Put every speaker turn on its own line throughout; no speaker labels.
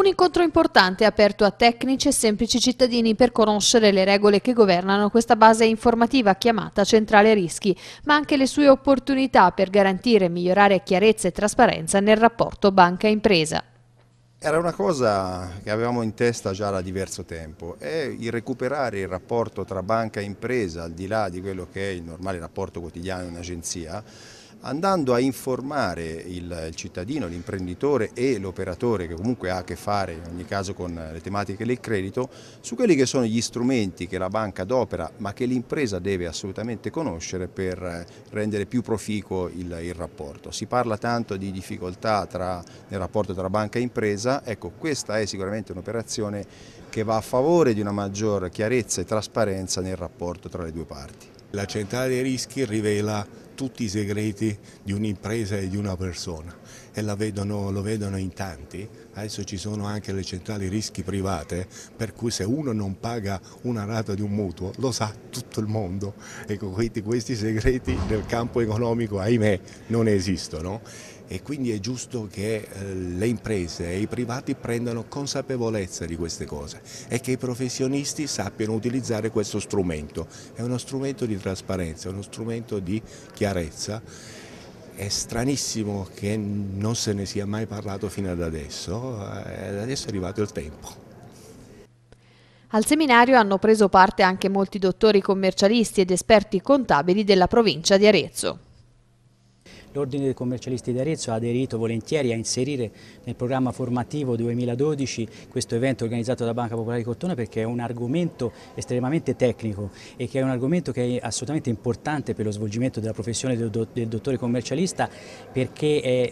Un incontro importante aperto a tecnici e semplici cittadini per conoscere le regole che governano questa base informativa chiamata Centrale Rischi, ma anche le sue opportunità per garantire e migliorare chiarezza e trasparenza nel rapporto banca-impresa.
Era una cosa che avevamo in testa già da diverso tempo e il recuperare il rapporto tra banca e impresa al di là di quello che è il normale rapporto quotidiano in agenzia andando a informare il, il cittadino, l'imprenditore e l'operatore che comunque ha a che fare in ogni caso con le tematiche del credito su quelli che sono gli strumenti che la banca adopera ma che l'impresa deve assolutamente conoscere per eh, rendere più proficuo il, il rapporto. Si parla tanto di difficoltà tra, nel rapporto tra banca e impresa, ecco questa è sicuramente un'operazione che va a favore di una maggior chiarezza e trasparenza nel rapporto tra le due parti. La centrale dei rischi rivela tutti i
segreti di un'impresa e di una persona e vedono, lo vedono in tanti. Adesso ci sono anche le centrali rischi private per cui se uno non paga una rata di un mutuo lo sa tutto il mondo. Ecco, quindi questi segreti nel campo economico ahimè non esistono e quindi è giusto che eh, le imprese e i privati prendano consapevolezza di queste cose e che i professionisti sappiano utilizzare questo strumento. È uno strumento di trasparenza, è uno strumento di chiarezza. È stranissimo che non se ne sia mai parlato fino ad adesso, eh, adesso è arrivato il tempo.
Al seminario hanno preso parte anche molti dottori commercialisti ed esperti contabili della provincia di Arezzo.
L'Ordine dei commercialisti di Arezzo ha aderito volentieri a inserire nel programma formativo 2012 questo evento organizzato da Banca Popolare di Cortona perché è un argomento estremamente tecnico e che è un argomento che è assolutamente importante per lo svolgimento della professione del, dottore commercialista perché è,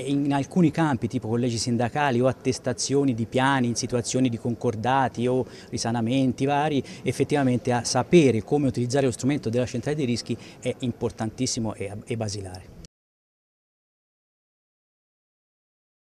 in alcuni campi tipo collegi sindacali o attestazioni di piani in situazioni di concordati o risanamenti vari effettivamente a sapere come utilizzare lo strumento della centrale dei rischi è importantissimo e basilare.